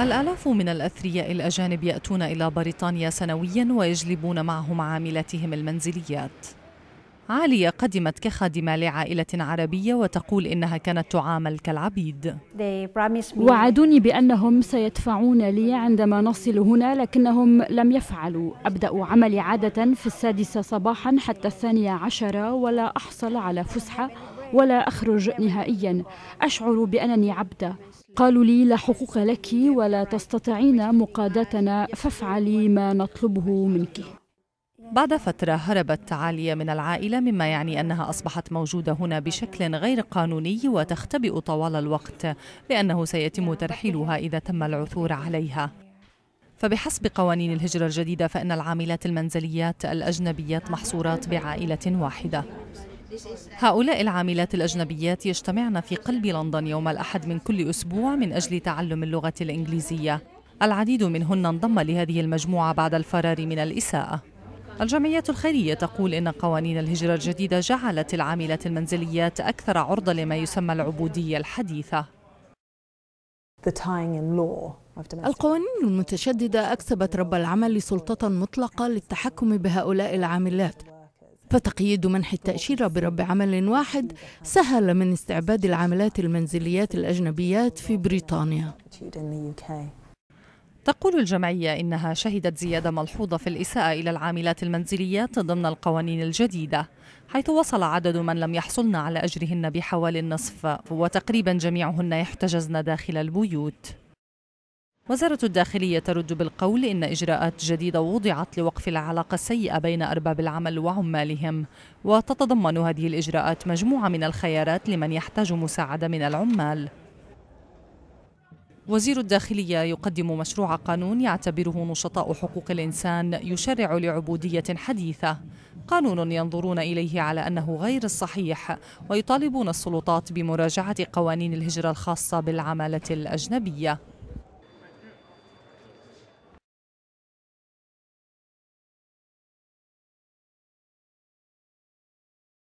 الآلاف من الأثرياء الأجانب يأتون إلى بريطانيا سنويا ويجلبون معهم عاملاتهم المنزليات عالية قدمت كخادمة لعائلة عربية وتقول إنها كانت تعامل كالعبيد وعدوني بأنهم سيدفعون لي عندما نصل هنا لكنهم لم يفعلوا أبدأ عملي عادة في السادسة صباحا حتى الثانية عشرة ولا أحصل على فسحة ولا أخرج نهائيا أشعر بأنني عبدة قالوا لي لا حقوق لك ولا تستطيعين مقادتنا فافعلي ما نطلبه منك بعد فترة هربت عالية من العائلة مما يعني أنها أصبحت موجودة هنا بشكل غير قانوني وتختبئ طوال الوقت لأنه سيتم ترحيلها إذا تم العثور عليها فبحسب قوانين الهجرة الجديدة فإن العاملات المنزليات الأجنبيات محصورات بعائلة واحدة هؤلاء العاملات الأجنبيات يجتمعن في قلب لندن يوم الأحد من كل أسبوع من أجل تعلم اللغة الإنجليزية العديد منهن انضم لهذه المجموعة بعد الفرار من الإساءة الجمعيات الخيرية تقول إن قوانين الهجرة الجديدة جعلت العاملات المنزليات أكثر عرضة لما يسمى العبودية الحديثة القوانين المتشددة أكسبت رب العمل سلطة مطلقة للتحكم بهؤلاء العاملات فتقييد منح التأشيرة برب عمل واحد سهل من استعباد العاملات المنزليات الأجنبيات في بريطانيا تقول الجمعية إنها شهدت زيادة ملحوظة في الإساءة إلى العاملات المنزليات ضمن القوانين الجديدة حيث وصل عدد من لم يحصلن على أجرهن بحوالي النصف وتقريبا جميعهن يحتجزن داخل البيوت وزارة الداخلية ترد بالقول إن إجراءات جديدة وضعت لوقف العلاقة السيئة بين أرباب العمل وعمالهم وتتضمن هذه الإجراءات مجموعة من الخيارات لمن يحتاج مساعدة من العمال وزير الداخلية يقدم مشروع قانون يعتبره نشطاء حقوق الإنسان يشرع لعبودية حديثة قانون ينظرون إليه على أنه غير الصحيح ويطالبون السلطات بمراجعة قوانين الهجرة الخاصة بالعمالة الأجنبية